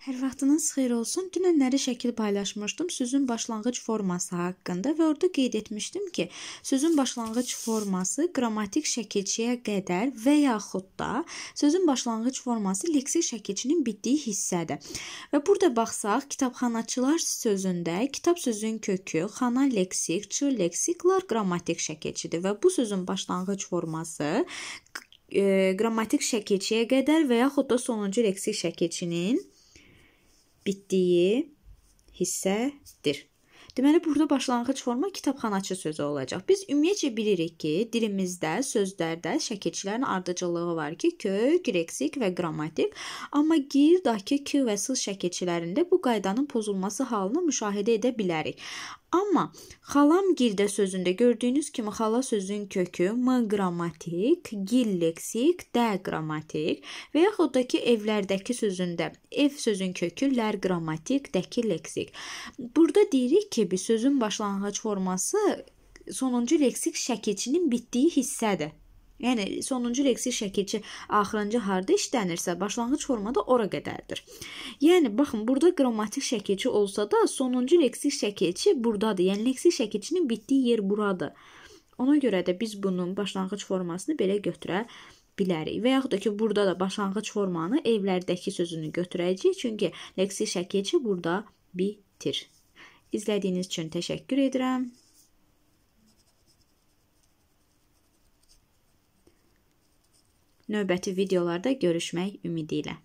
Hər vaxtınız xeyir olsun. Dünənləri şəkil paylaşmışdım sözün başlanğıc forması haqqında və orada qeyd etmişdim ki, sözün başlanğıc forması qrammatik şəkilçiyə qədər və yaxud da sözün başlanğıc forması leksik şəkilçinin bitdiyi hissədir. Və burada baxsaq, kitabxanaçılar sözündə kitab sözün kökü xana leksik, çı leksiklar qrammatik şəkilçidir və bu sözün başlanğıc forması e, qrammatik şəkilçiyə qədər və yaxud da sonuncu leksik şəkilçinin bittiği hissedir. Deməli burada başlanğıc forma kitabxanaçı sözü olacaq. Biz ümumiyyətcə bilirik ki, dilimizdə, sözlərdə şəkilçilərin ardıcıllığı var ki, kök, reksik və qrammatik. Amma gir, daki, k və s şəkilçilərində bu qaydanın pozulması halını müşahidə edə bilərik. Amma xalam girdə sözündə gördüyünüz kimi xala sözün kökü m qrammatik, gil leksik, d qrammatik və yaxud da ki evlərdəki sözündə ev sözün kökü lər qrammatik, dəki leksik. Burada deyirik ki, kimi sözün başlanğıc forması sonuncu leksik şəkilçinin bitdiyi hissədir. Yəni sonuncu leksik şəkilçi axırıncı harda işlənirsə, başlanğıc formada ora qədərdir. Yəni baxın, burada qrammatik şəkilçi olsa da sonuncu leksik şəkilçi burdadır. Yəni leksik şəkilçinin bitdiyi yer buradır. Ona görə də biz bunun başlanğıc formasını belə götürə bilərik. Və yaxud da ki, burada da başlanğıc formanı evlərdəki sözünü götürəcəyik, çünki leksik şəkilçi burada bitir. İzlədiyiniz üçün təşəkkür edirəm. Növbəti videolarda görüşmək ümidi ilə.